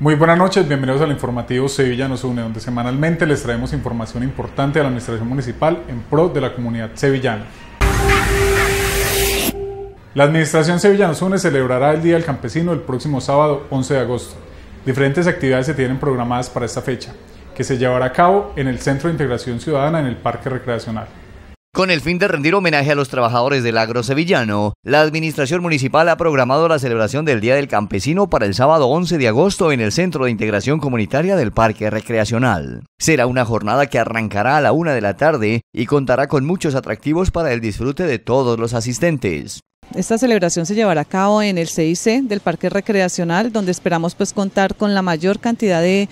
Muy buenas noches, bienvenidos al informativo Sevilla nos une, donde semanalmente les traemos información importante a la Administración Municipal en pro de la comunidad sevillana. La Administración Sevilla nos une celebrará el Día del Campesino el próximo sábado 11 de agosto. Diferentes actividades se tienen programadas para esta fecha, que se llevará a cabo en el Centro de Integración Ciudadana en el Parque Recreacional. Con el fin de rendir homenaje a los trabajadores del agro sevillano, la Administración Municipal ha programado la celebración del Día del Campesino para el sábado 11 de agosto en el Centro de Integración Comunitaria del Parque Recreacional. Será una jornada que arrancará a la una de la tarde y contará con muchos atractivos para el disfrute de todos los asistentes. Esta celebración se llevará a cabo en el CIC del Parque Recreacional, donde esperamos pues contar con la mayor cantidad de,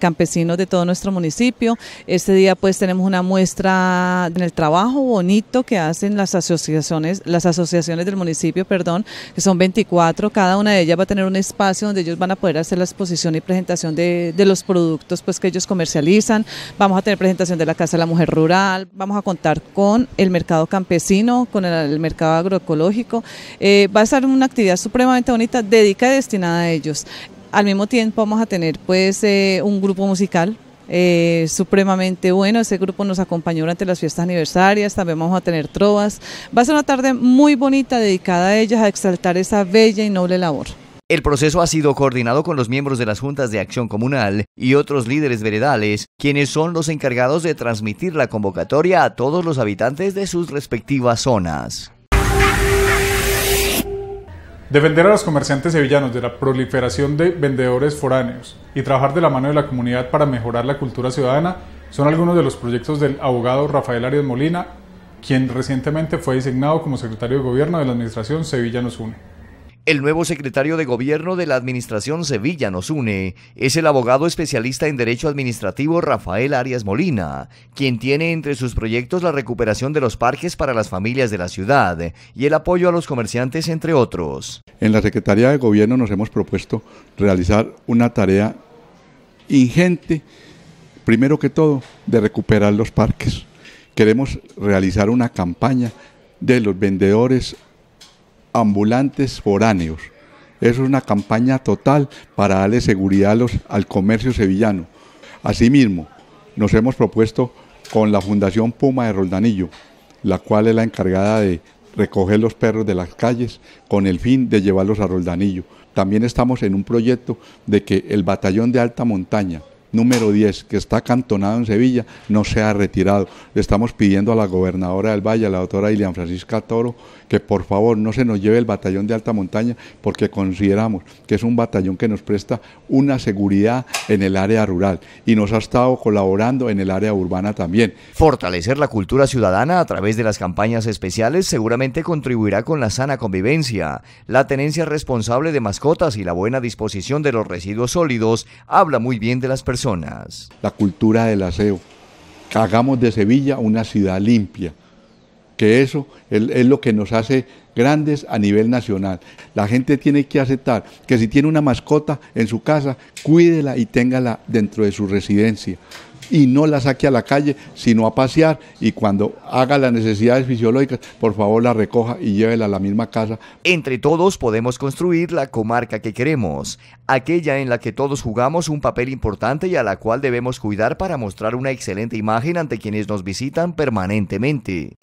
campesinos de todo nuestro municipio. Este día pues tenemos una muestra en el trabajo bonito que hacen las asociaciones, las asociaciones del municipio, perdón, que son 24, cada una de ellas va a tener un espacio donde ellos van a poder hacer la exposición y presentación de, los productos pues que ellos comercializan. Vamos a tener presentación de la Casa de la Mujer Rural, vamos a contar con el mercado campesino, con el, el mercado agroecológico eh, va a ser una actividad supremamente bonita, dedicada y destinada a ellos. Al mismo tiempo vamos a tener pues eh, un grupo musical eh, supremamente bueno. Ese grupo nos acompañó durante las fiestas aniversarias, también vamos a tener trovas. Va a ser una tarde muy bonita dedicada a ellas, a exaltar esa bella y noble labor. El proceso ha sido coordinado con los miembros de las juntas de acción comunal y otros líderes veredales, quienes son los encargados de transmitir la convocatoria a todos los habitantes de sus respectivas zonas. Defender a los comerciantes sevillanos de la proliferación de vendedores foráneos y trabajar de la mano de la comunidad para mejorar la cultura ciudadana son algunos de los proyectos del abogado Rafael Arias Molina, quien recientemente fue designado como secretario de gobierno de la administración Sevilla Nos Une. El nuevo secretario de Gobierno de la Administración Sevilla nos une es el abogado especialista en Derecho Administrativo Rafael Arias Molina, quien tiene entre sus proyectos la recuperación de los parques para las familias de la ciudad y el apoyo a los comerciantes, entre otros. En la Secretaría de Gobierno nos hemos propuesto realizar una tarea ingente, primero que todo, de recuperar los parques. Queremos realizar una campaña de los vendedores ambulantes foráneos. Es una campaña total para darle seguridad al comercio sevillano. Asimismo, nos hemos propuesto con la Fundación Puma de Roldanillo, la cual es la encargada de recoger los perros de las calles con el fin de llevarlos a Roldanillo. También estamos en un proyecto de que el batallón de alta montaña número 10, que está cantonado en Sevilla, no sea retirado. Le estamos pidiendo a la gobernadora del Valle, a la doctora Ilian Francisca Toro, que por favor no se nos lleve el batallón de alta montaña, porque consideramos que es un batallón que nos presta una seguridad en el área rural y nos ha estado colaborando en el área urbana también. Fortalecer la cultura ciudadana a través de las campañas especiales seguramente contribuirá con la sana convivencia. La tenencia responsable de mascotas y la buena disposición de los residuos sólidos habla muy bien de las personas la cultura del aseo. Hagamos de Sevilla una ciudad limpia, que eso es, es lo que nos hace grandes a nivel nacional. La gente tiene que aceptar que si tiene una mascota en su casa, cuídela y téngala dentro de su residencia y no la saque a la calle, sino a pasear y cuando haga las necesidades fisiológicas, por favor la recoja y llévela a la misma casa. Entre todos podemos construir la comarca que queremos, aquella en la que todos jugamos un papel importante y a la cual debemos cuidar para mostrar una excelente imagen ante quienes nos visitan permanentemente.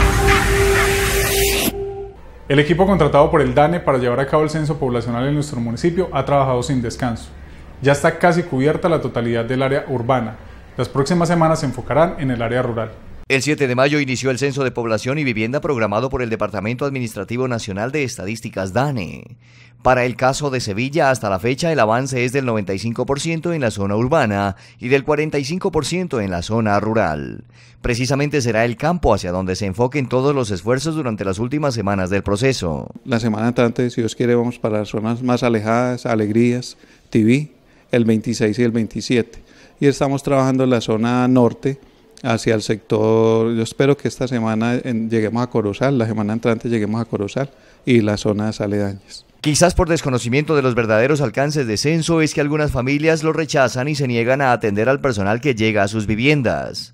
El equipo contratado por el DANE para llevar a cabo el censo poblacional en nuestro municipio ha trabajado sin descanso. Ya está casi cubierta la totalidad del área urbana, las próximas semanas se enfocarán en el área rural. El 7 de mayo inició el Censo de Población y Vivienda programado por el Departamento Administrativo Nacional de Estadísticas DANE. Para el caso de Sevilla, hasta la fecha el avance es del 95% en la zona urbana y del 45% en la zona rural. Precisamente será el campo hacia donde se enfoquen todos los esfuerzos durante las últimas semanas del proceso. La semana entrante, si Dios quiere, vamos para las zonas más alejadas, Alegrías, TV, el 26 y el 27 y estamos trabajando en la zona norte hacia el sector, yo espero que esta semana lleguemos a Corozal, la semana entrante lleguemos a Corozal y las zonas aledañas. Quizás por desconocimiento de los verdaderos alcances de censo es que algunas familias lo rechazan y se niegan a atender al personal que llega a sus viviendas.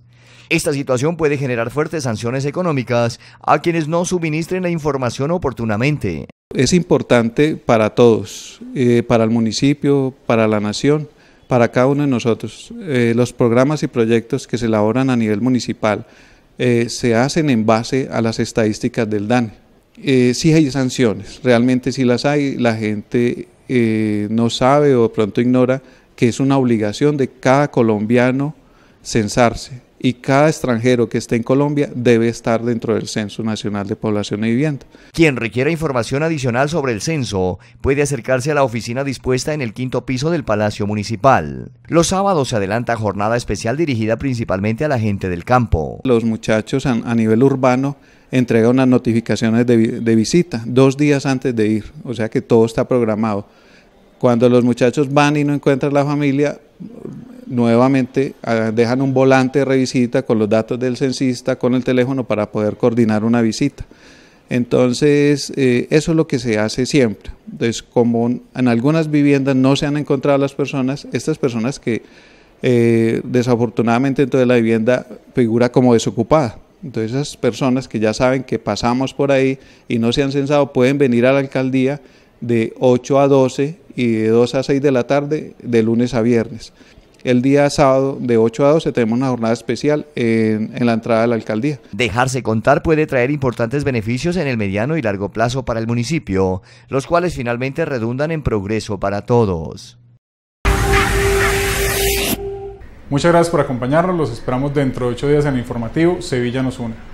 Esta situación puede generar fuertes sanciones económicas a quienes no suministren la información oportunamente. Es importante para todos, eh, para el municipio, para la nación, para cada uno de nosotros. Eh, los programas y proyectos que se elaboran a nivel municipal eh, se hacen en base a las estadísticas del DANE. Eh, sí hay sanciones, realmente sí las hay, la gente eh, no sabe o de pronto ignora que es una obligación de cada colombiano censarse, y cada extranjero que esté en Colombia debe estar dentro del Censo Nacional de Población y Vivienda. Quien requiera información adicional sobre el censo puede acercarse a la oficina dispuesta en el quinto piso del Palacio Municipal. Los sábados se adelanta jornada especial dirigida principalmente a la gente del campo. Los muchachos a, nivel urbano entregan unas notificaciones de, de visita dos días antes de ir, o sea que todo está programado. Cuando los muchachos van y no encuentran la familia, nuevamente ah, dejan un volante de revisita con los datos del censista, con el teléfono para poder coordinar una visita. Entonces, eh, eso es lo que se hace siempre. Entonces, como en algunas viviendas no se han encontrado las personas, estas personas que eh, desafortunadamente dentro de la vivienda figura como desocupada. Entonces, esas personas que ya saben que pasamos por ahí y no se han censado pueden venir a la alcaldía de 8 a 12 y de 2 a 6 de la tarde, de lunes a viernes. El día sábado de 8 a 12 tenemos una jornada especial en, la entrada de la alcaldía. Dejarse contar puede traer importantes beneficios en el mediano y largo plazo para el municipio, los cuales finalmente redundan en progreso para todos. Muchas gracias por acompañarnos, los esperamos dentro de ocho días en el informativo Sevilla nos une.